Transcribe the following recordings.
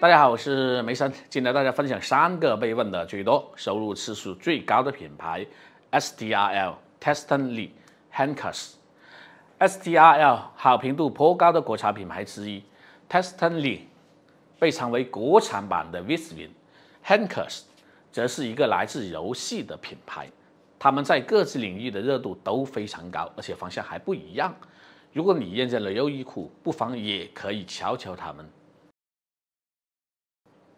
大家好，我是梅森，今天大家分享三个被问的最多、收入次数最高的品牌：S T r L、t e s t o n Lee、Hankers。S T r L 好评度颇高的国产品牌之一 t e s t o n Lee 被称为国产版的 v i s v i n h a n k e r s 则是一个来自游戏的品牌，他们在各自领域的热度都非常高，而且方向还不一样。如果你厌倦了优衣库，不妨也可以瞧瞧他们。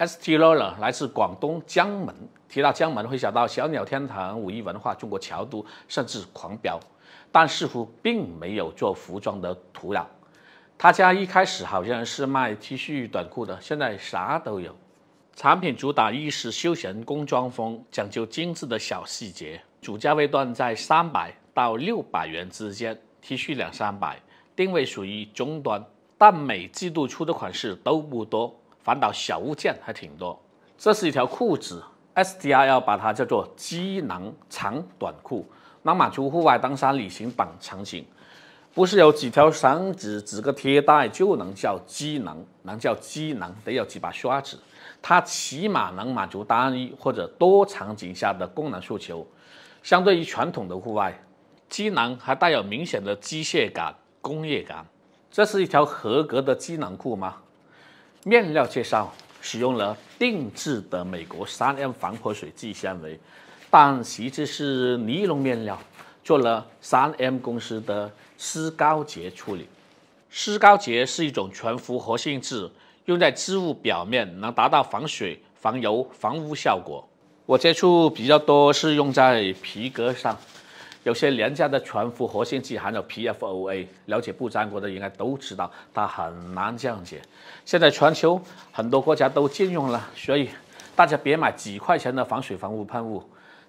Stroller 来自广东江门，提到江门会想到小鸟天堂、五一文化、中国桥都，甚至狂飙，但似乎并没有做服装的土壤。他家一开始好像是卖 T 恤短裤的，现在啥都有。产品主打意式休闲工装风，讲究精致的小细节，主价位段在三百到六百元之间，T 恤两三百，定位属于中端，但每季度出的款式都不多。反倒小物件还挺多。这是一条裤子，SDR 要把它叫做机能长短裤，能满足户外登山旅行等场景。不是有几条绳子、几个贴带就能叫机能，能叫机能得有几把刷子。它起码能满足单一或者多场景下的功能诉求。相对于传统的户外，机能还带有明显的机械感、工业感。这是一条合格的机能裤吗？面料介绍：使用了定制的美国 3M 防泼水剂纤维，但实际是尼龙面料，做了 3M 公司的丝高洁处理。丝高洁是一种全氟活性质，用在织物表面能达到防水、防油、防污效果。我接触比较多是用在皮革上。有些廉价的全氟活性剂含有 PFOA，了解不粘锅的应该都知道，它很难降解。现在全球很多国家都禁用了，所以大家别买几块钱的防水防污喷雾。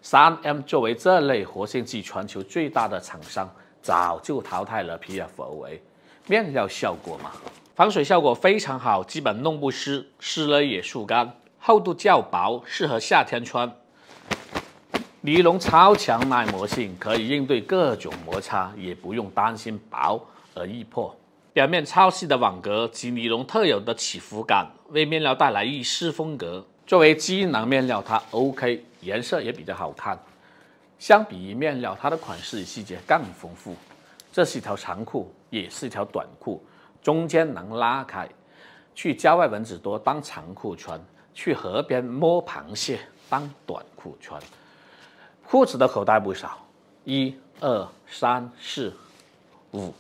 3M 作为这类活性剂全球最大的厂商，早就淘汰了 PFOA。面料效果嘛，防水效果非常好，基本弄不湿，湿了也速干。厚度较薄，适合夏天穿。尼龙超强耐磨性，可以应对各种摩擦，也不用担心薄而易破。表面超细的网格及尼龙特有的起伏感，为面料带来一丝风格。作为机能面料，它 OK，颜色也比较好看。相比于面料，它的款式细节更丰富。这是一条长裤，也是一条短裤，中间能拉开。去郊外蚊子多，当长裤穿；去河边摸螃蟹，当短裤穿。裤子的口袋不少，一、二、三、四、五，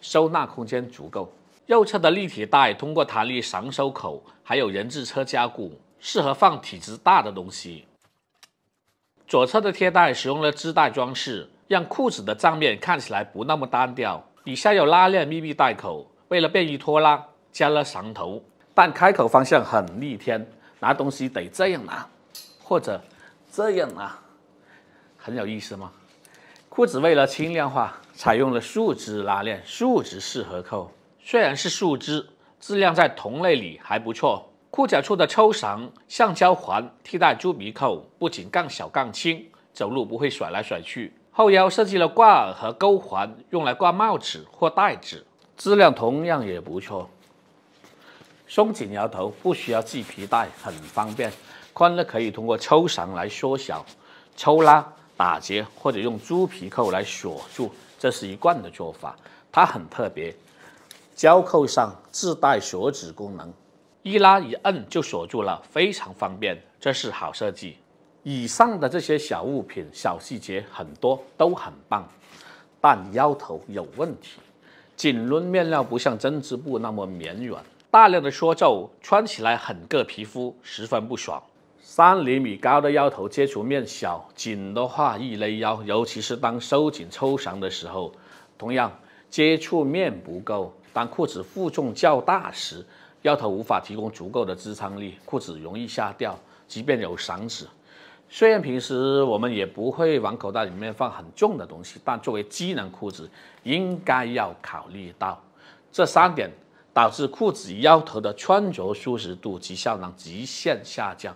收纳空间足够。右侧的立体袋通过弹力绳收口，还有人字车加固，适合放体积大的东西。左侧的贴袋使用了织带装饰，让裤子的正面看起来不那么单调。底下有拉链秘密袋口，为了便于拖拉，加了绳头，但开口方向很逆天，拿东西得这样拿，或者这样拿。很有意思吗？裤子为了轻量化，采用了树脂拉链、树脂四合扣。虽然是树脂，质量在同类里还不错。裤脚处的抽绳、橡胶环替代猪鼻扣，不仅杠小、杠轻，走路不会甩来甩去。后腰设计了挂耳和钩环，用来挂帽子或袋子，质量同样也不错。松紧腰头不需要系皮带，很方便。宽了可以通过抽绳来缩小，抽拉。打结或者用猪皮扣来锁住，这是一贯的做法。它很特别，胶扣上自带锁止功能，一拉一摁就锁住了，非常方便。这是好设计。以上的这些小物品、小细节很多都很棒，但腰头有问题。锦纶面料不像针织布那么绵软，大量的缩皱，穿起来很硌皮肤，十分不爽。三厘米高的腰头接触面小，紧的话易勒腰，尤其是当收紧抽绳的时候，同样接触面不够。当裤子负重较大时，腰头无法提供足够的支撑力，裤子容易下掉。即便有绳子，虽然平时我们也不会往口袋里面放很重的东西，但作为机能裤子，应该要考虑到这三点，导致裤子腰头的穿着舒适度及效能极限下降。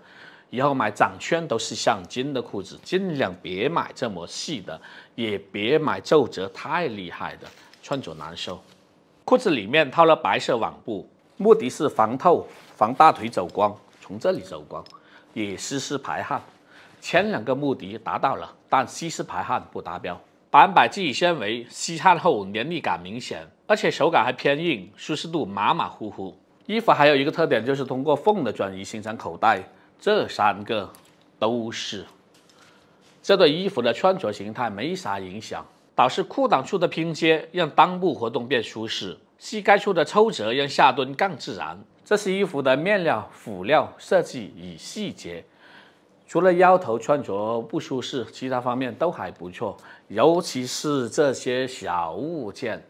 以后买长圈都是橡筋的裤子，尽量别买这么细的，也别买皱褶太厉害的，穿着难受。裤子里面套了白色网布，目的是防透、防大腿走光，从这里走光，也吸湿排汗。前两个目的达到了，但吸湿排汗不达标。百分百聚酯纤维，吸汗后黏腻感明显，而且手感还偏硬，舒适度马马虎虎。衣服还有一个特点，就是通过缝的转移形成口袋。这三个都是，这对衣服的穿着形态没啥影响，导致裤裆处的拼接让裆部活动变舒适，膝盖处的抽褶让下蹲更自然。这是衣服的面料、辅料设计与细节。除了腰头穿着不舒适，其他方面都还不错，尤其是这些小物件。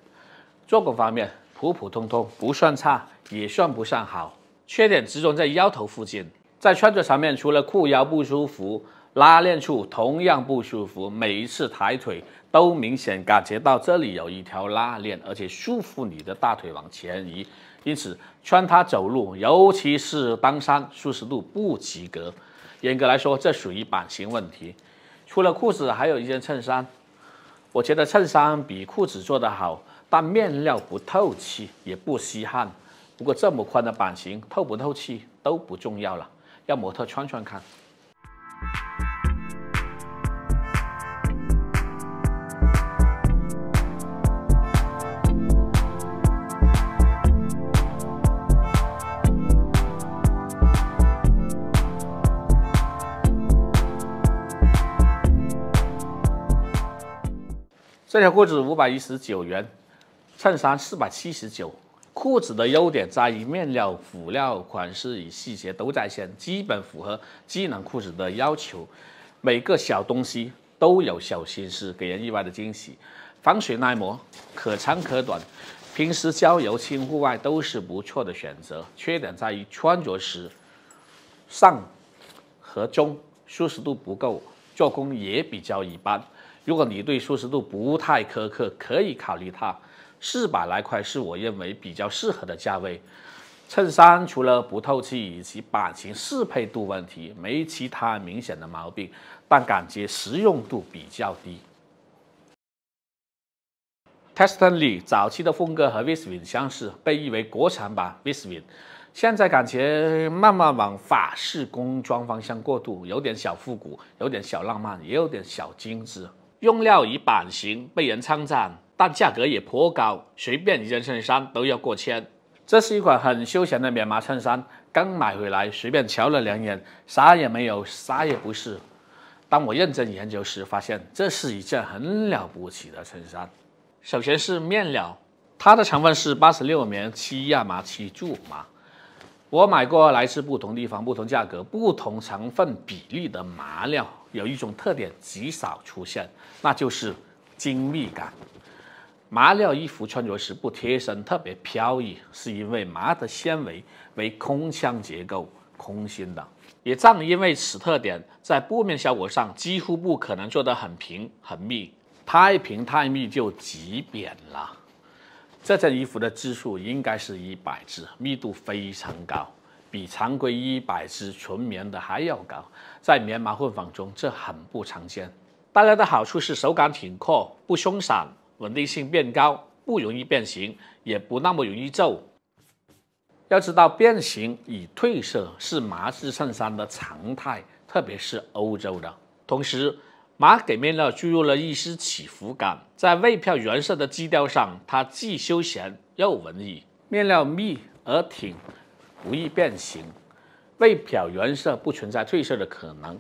做工方面普普通通，不算差，也算不上好。缺点集中在腰头附近。在穿着上面，除了裤腰不舒服，拉链处同样不舒服。每一次抬腿都明显感觉到这里有一条拉链，而且束缚你的大腿往前移。因此，穿它走路，尤其是登山，舒适度不及格。严格来说，这属于版型问题。除了裤子，还有一件衬衫。我觉得衬衫比裤子做得好，但面料不透气，也不吸汗。不过这么宽的版型，透不透气都不重要了。让模特穿穿看。这条裤子五百一十九元，衬衫四百七十九。裤子的优点在于面料、辅料、款式与细节都在线，基本符合机能裤子的要求。每个小东西都有小心思，给人意外的惊喜。防水耐磨，可长可短，平时郊游、轻户外都是不错的选择。缺点在于穿着时上和中舒适度不够，做工也比较一般。如果你对舒适度不太苛刻，可以考虑它。四百来块是我认为比较适合的价位。衬衫除了不透气以及版型适配度问题，没其他明显的毛病，但感觉实用度比较低。t e s t o n Lee 早期的风格和 v i s v i n 相似，被誉为国产版 v i s v i n 现在感觉慢慢往法式工装方向过渡，有点小复古，有点小浪漫，也有点小精致。用料与版型被人称赞。但价格也颇高，随便一件衬衫都要过千。这是一款很休闲的棉麻衬衫，刚买回来随便瞧了两眼，啥也没有，啥也不是。当我认真研究时，发现这是一件很了不起的衬衫。首先是面料，它的成分是八十六棉七亚麻七苎麻。我买过来自不同地方、不同价格、不同成分比例的麻料，有一种特点极少出现，那就是精密感。麻料衣服穿着时不贴身，特别飘逸，是因为麻的纤维为空腔结构，空心的。也正因为此特点，在布面效果上几乎不可能做得很平很密，太平太密就挤扁了。这件衣服的支数应该是一百支，密度非常高，比常规一百支纯棉的还要高，在棉麻混纺中这很不常见。带来的好处是手感挺阔，不松散。稳定性变高，不容易变形，也不那么容易皱。要知道，变形与褪色是麻质衬衫的常态，特别是欧洲的。同时，麻给面料注入了一丝起伏感，在未漂原色的基调上，它既休闲又文艺。面料密而挺，不易变形，未漂原色不存在褪色的可能。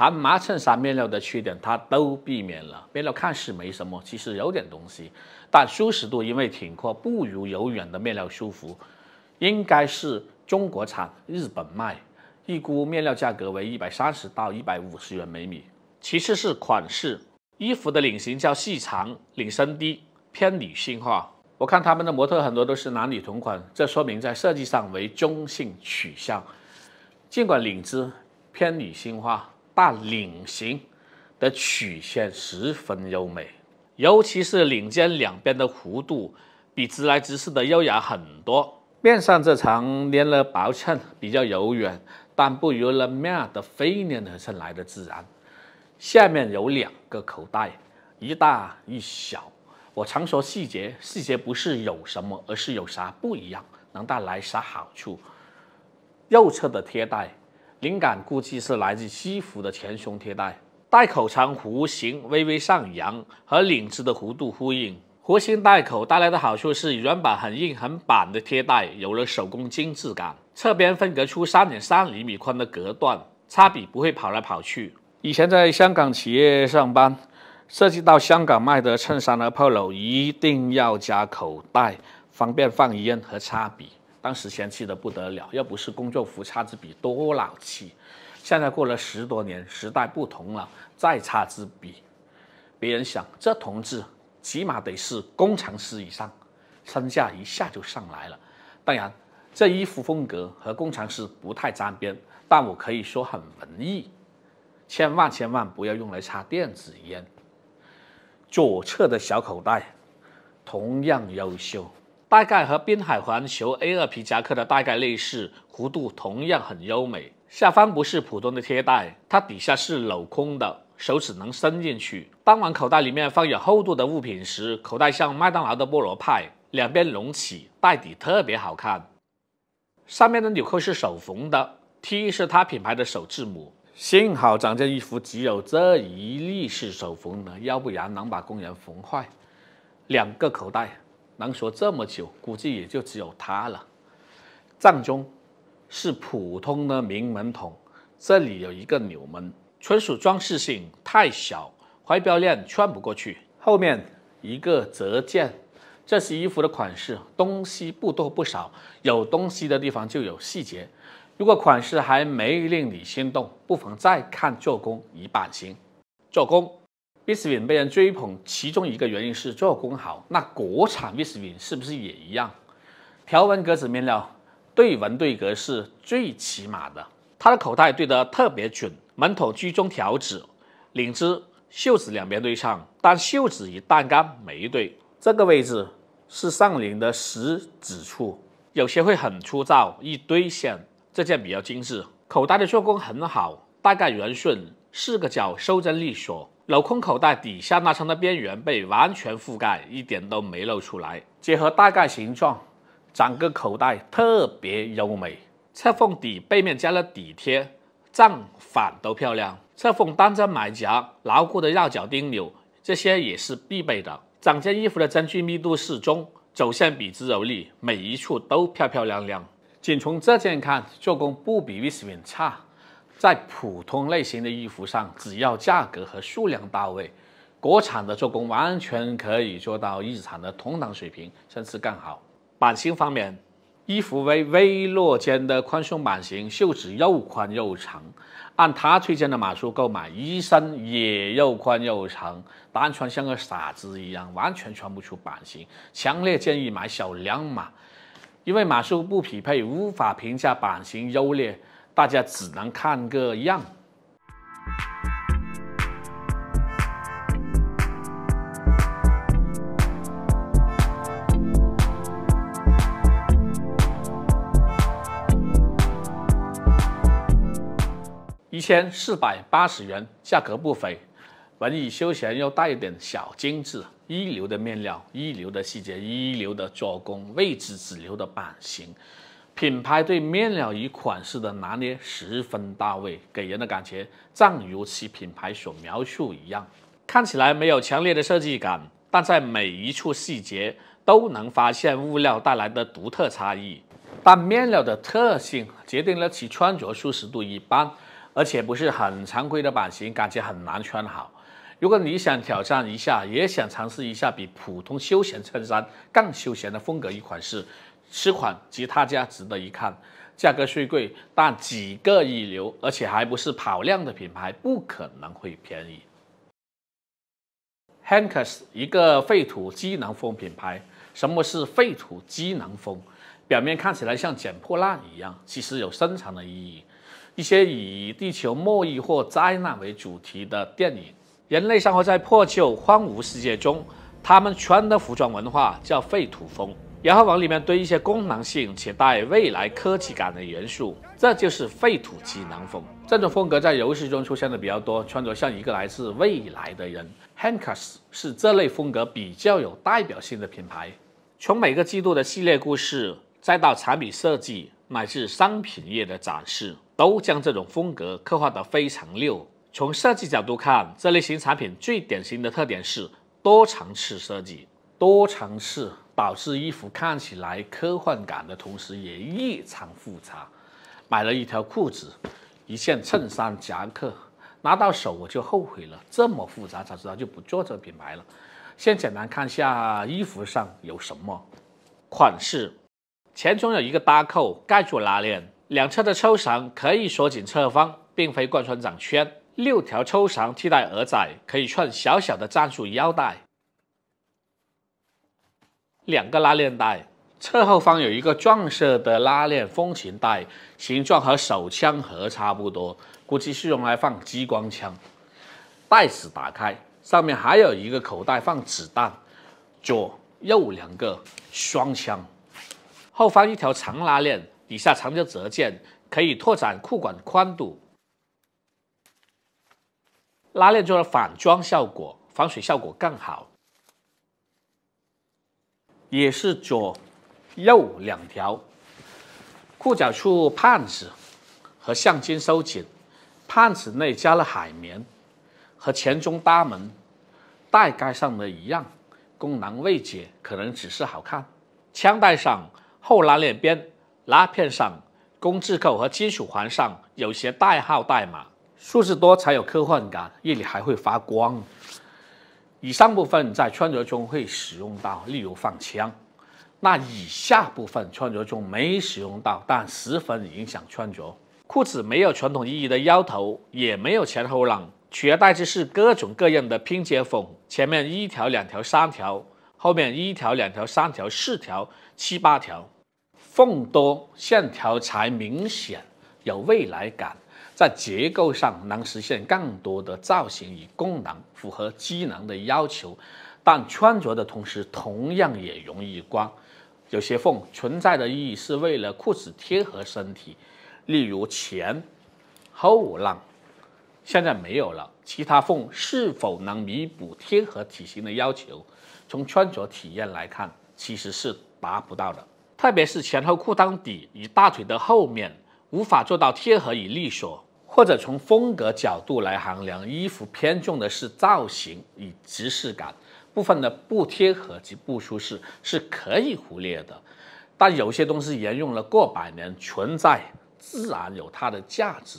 含麻衬衫面料的缺点，它都避免了。面料看似没什么，其实有点东西。但舒适度因为挺阔，不如柔软的面料舒服。应该是中国产，日本卖。预估面料价格为一百三十到一百五十元每米。其次是款式，衣服的领型较细长，领身低，偏女性化。我看他们的模特很多都是男女同款，这说明在设计上为中性取向。尽管领子偏女性化。大领型的曲线十分优美，尤其是领尖两边的弧度，比直来直视的优雅很多。面上这层粘了薄衬比较柔软，但不如了面的非粘合衬来的自然。下面有两个口袋，一大一小。我常说细节，细节不是有什么，而是有啥不一样，能带来啥好处。右侧的贴袋。灵感估计是来自西服的前胸贴袋，袋口长弧形，微微上扬，和领子的弧度呼应。弧形袋口带来的好处是，原本很硬很板的贴袋，有了手工精致感。侧边分隔出三点三厘米宽的隔断，擦笔不会跑来跑去。以前在香港企业上班，涉及到香港卖的衬衫和 polo，一定要加口袋，方便放烟和擦笔。当时嫌弃的不得了，要不是工作服差支笔多老气，现在过了十多年，时代不同了，再差支笔，别人想这同志起码得是工程师以上，身价一下就上来了。当然，这衣服风格和工程师不太沾边，但我可以说很文艺，千万千万不要用来插电子烟。左侧的小口袋，同样优秀。大概和滨海环球 A 二皮夹克的大概类似，弧度同样很优美。下方不是普通的贴袋，它底下是镂空的，手指能伸进去。当往口袋里面放有厚度的物品时，口袋像麦当劳的菠萝派，两边隆起，袋底特别好看。上面的纽扣是手缝的，T 是它品牌的首字母。幸好咱这衣服只有这一粒是手缝的，要不然能把工人缝坏。两个口袋。能说这么久，估计也就只有它了。藏中是普通的名门桶，这里有一个纽门，纯属装饰性，太小，怀表链穿不过去。后面一个折件，这是衣服的款式，东西不多不少，有东西的地方就有细节。如果款式还没令你心动，不妨再看做工，一版型。做工。visvim 被人追捧，其中一个原因是做工好。那国产 visvim 是不是也一样？条纹格子面料，对纹对格是最起码的。它的口袋对得特别准，门筒居中条子，领子、袖子两边对称，但袖子与弹杆没对。这个位置是上领的食指处，有些会很粗糙，一堆线。这件比较精致，口袋的做工很好，大概圆顺，四个角收针利索。镂空口袋底下那层的边缘被完全覆盖，一点都没露出来。结合大概形状，整个口袋特别优美。侧缝底背面加了底贴，正反都漂亮。侧缝单针买夹，牢固的绕脚钉纽，这些也是必备的。整件衣服的针距密度适中，走线笔直有力，每一处都漂漂亮亮。仅从这件看，做工不比 v i s v i n 差。在普通类型的衣服上，只要价格和数量到位，国产的做工完全可以做到日产的同等水平，甚至更好。版型方面，衣服为微落肩的宽松版型，袖子又宽又长。按他推荐的码数购买，衣身也又宽又长，单穿像个傻子一样，完全穿不出版型。强烈建议买小两码，因为码数不匹配，无法评价版型优劣。大家只能看个样。一千四百八十元，价格不菲，文艺休闲又带一点小精致，一流的面料，一流的细节，一流的做工，未置只留的版型。品牌对面料与款式的拿捏十分到位，给人的感觉正如其品牌所描述一样，看起来没有强烈的设计感，但在每一处细节都能发现物料带来的独特差异。但面料的特性决定了其穿着舒适度一般，而且不是很常规的版型，感觉很难穿好。如果你想挑战一下，也想尝试一下比普通休闲衬衫更休闲的风格与款式。此款及他家值得一看，价格虽贵，但几个一流，而且还不是跑量的品牌，不可能会便宜。Hankers 一个废土机能风品牌，什么是废土机能风？表面看起来像捡破烂一样，其实有深层的意义。一些以地球末日或灾难为主题的电影，人类生活在破旧荒芜世界中，他们穿的服装文化叫废土风。然后往里面堆一些功能性且带未来科技感的元素，这就是废土机能风。这种风格在游戏中出现的比较多，穿着像一个来自未来的人。h a n k r s 是这类风格比较有代表性的品牌。从每个季度的系列故事，再到产品设计乃至商品页的展示，都将这种风格刻画得非常溜。从设计角度看，这类型产品最典型的特点是多层次设计，多层次。保致衣服看起来科幻感的同时也异常复杂，买了一条裤子，一件衬衫夹克，拿到手我就后悔了，这么复杂，早知道就不做这品牌了。先简单看下衣服上有什么款式，前胸有一个搭扣盖住拉链，两侧的抽绳可以锁紧侧方，并非贯穿整圈，六条抽绳替代耳仔，可以串小小的战术腰带。两个拉链袋，侧后方有一个撞色的拉链风琴袋，形状和手枪盒差不多，估计是用来放激光枪。袋子打开，上面还有一个口袋放子弹。左右两个双枪，后方一条长拉链，底下藏着折件，可以拓展裤管宽度。拉链做了反装效果，防水效果更好。也是左、右两条裤脚处胖子和橡筋收紧，胖子内加了海绵，和前中搭门带盖上的一样，功能未解，可能只是好看。枪带上后拉链边拉片上，工字扣和金属环上有些代号代码，数字多才有科幻感，夜里还会发光。以上部分在穿着中会使用到，例如放枪。那以下部分穿着中没使用到，但十分影响穿着。裤子没有传统意义的腰头，也没有前后浪，取而代之是各种各样的拼接缝，前面一条两条三条，后面一条两条三条四条七八条，缝多线条才明显有未来感。在结构上能实现更多的造型与功能，符合机能的要求，但穿着的同时同样也容易刮。有些缝存在的意义是为了裤子贴合身体，例如前、后浪，现在没有了。其他缝是否能弥补贴合体型的要求？从穿着体验来看，其实是达不到的。特别是前后裤裆底与大腿的后面，无法做到贴合与利索。或者从风格角度来衡量，衣服偏重的是造型与即视感部分的不贴合及不舒适是可以忽略的，但有些东西沿用了过百年，存在自然有它的价值。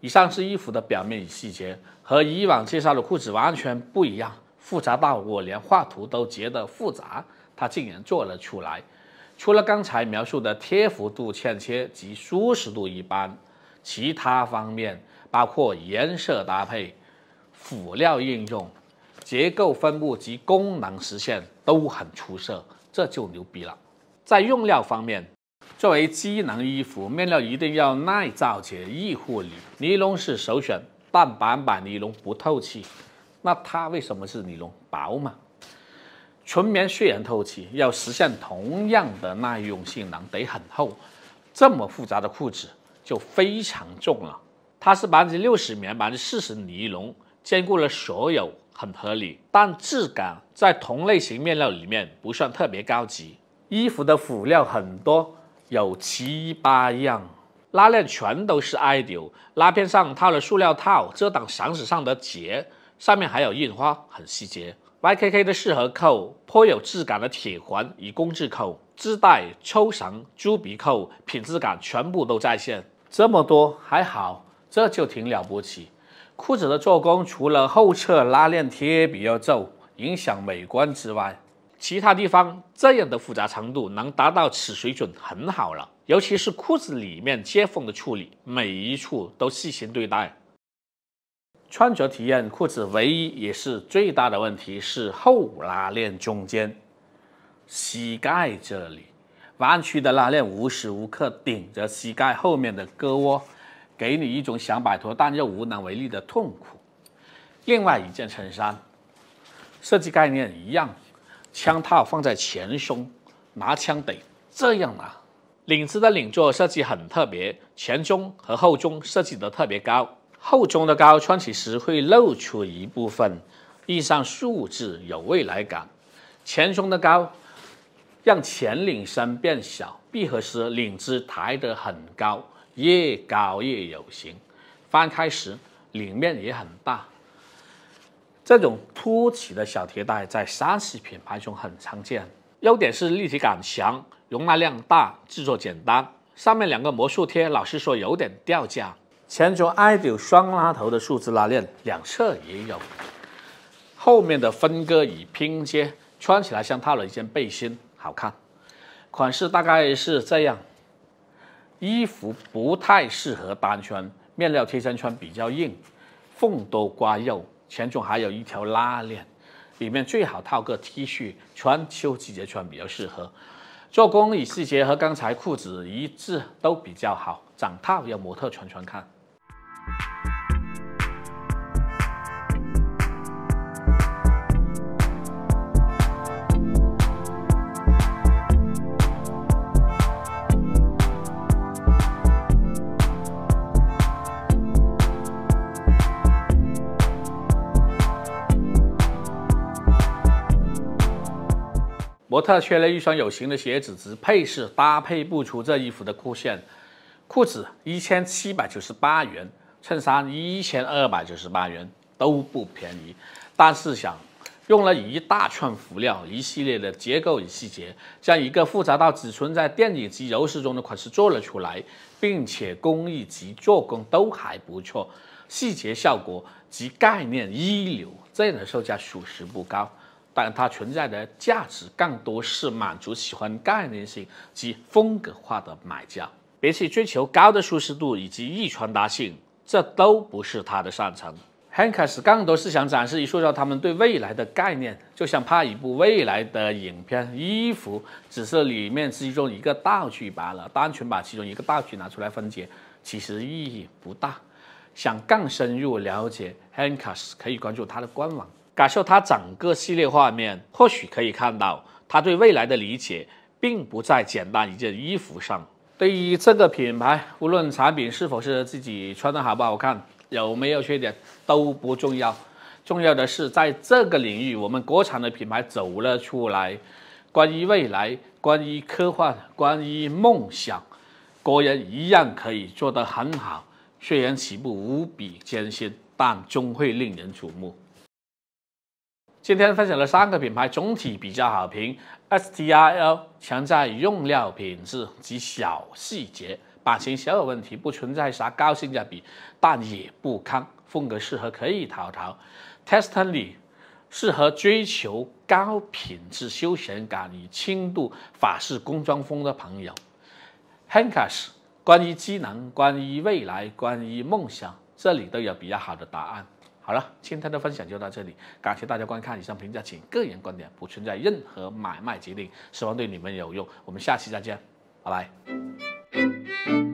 以上是衣服的表面与细节，和以往介绍的裤子完全不一样，复杂到我连画图都觉得复杂，它竟然做了出来。除了刚才描述的贴服度欠缺及舒适度一般。其他方面，包括颜色搭配、辅料应用、结构分布及功能实现都很出色，这就牛逼了。在用料方面，作为机能衣服，面料一定要耐造且易护理。尼龙是首选，但板板尼龙不透气。那它为什么是尼龙？薄嘛。纯棉虽然透气，要实现同样的耐用性能得很厚。这么复杂的裤子。就非常重了，它是百分之六十棉，百分之四十尼龙，兼顾了所有，很合理。但质感在同类型面料里面不算特别高级。衣服的辅料很多，有七八样，拉链全都是 i 艾迪，拉片上套了塑料套，遮挡绳子上的结，上面还有印花，很细节。YKK 的四合扣，颇有质感的铁环与工字扣，织带、抽绳、猪鼻扣，品质感全部都在线。这么多还好，这就挺了不起。裤子的做工，除了后侧拉链贴比较皱，影响美观之外，其他地方这样的复杂程度能达到此水准很好了。尤其是裤子里面接缝的处理，每一处都细心对待。穿着体验，裤子唯一也是最大的问题是后拉链中间，膝盖这里。弯曲的拉链无时无刻顶着膝盖后面的胳窝，给你一种想摆脱但又无能为力的痛苦。另外一件衬衫，设计概念一样，枪套放在前胸，拿枪得这样拿。领子的领座设计很特别，前中和后中设计的特别高，后中的高穿起时会露出一部分，印上数字有未来感，前胸的高。让前领身变小，闭合时领子抬得很高，越高越有型；翻开时领面也很大。这种凸起的小贴袋在三十品牌中很常见，优点是立体感强、容纳量大、制作简单。上面两个魔术贴，老实说有点掉价。前轴 i d o 双拉头的数字拉链，两侧也有。后面的分割与拼接，穿起来像套了一件背心。好看，款式大概是这样。衣服不太适合单穿，面料贴身穿比较硬，缝多刮肉。前中还有一条拉链，里面最好套个 T 恤，春秋季节穿比较适合。做工与细节和刚才裤子一致，都比较好。长套要模特穿穿看。模特缺了一双有型的鞋子只配饰，搭配不出这衣服的酷炫。裤子一千七百九十八元，衬衫一千二百九十八元，都不便宜。但是想用了一大串辅料、一系列的结构与细节，将一个复杂到只存在电影及游戏中的款式做了出来，并且工艺及做工都还不错，细节效果及概念一流，这样的售价属实不高。但它存在的价值更多是满足喜欢概念性及风格化的买家，比起追求高的舒适度以及易穿搭性，这都不是它的上层。h a n k a s 更多是想展示与塑造他们对未来的概念，就像拍一部未来的影片，衣服只是里面其中一个道具罢了，单纯把其中一个道具拿出来分解，其实意义不大。想更深入了解 h a n k a s 可以关注他的官网。感受它整个系列画面，或许可以看到他对未来的理解，并不在简单一件衣服上。对于这个品牌，无论产品是否是自己穿的好不好看，有没有缺点都不重要，重要的是在这个领域，我们国产的品牌走了出来。关于未来，关于科幻，关于梦想，国人一样可以做得很好。虽然起步无比艰辛，但终会令人瞩目。今天分享了三个品牌，总体比较好评。STIL 强在用料品质及小细节，版型小有问题，不存在啥高性价比，但也不坑，风格适合可以淘淘。Testoni 适合追求高品质休闲感与轻度法式工装风的朋友。Hankas 关于机能、关于未来、关于梦想，这里都有比较好的答案。好了，今天的分享就到这里，感谢大家观看。以上评价请个人观点，不存在任何买卖决定，希望对你们有用。我们下期再见，拜拜。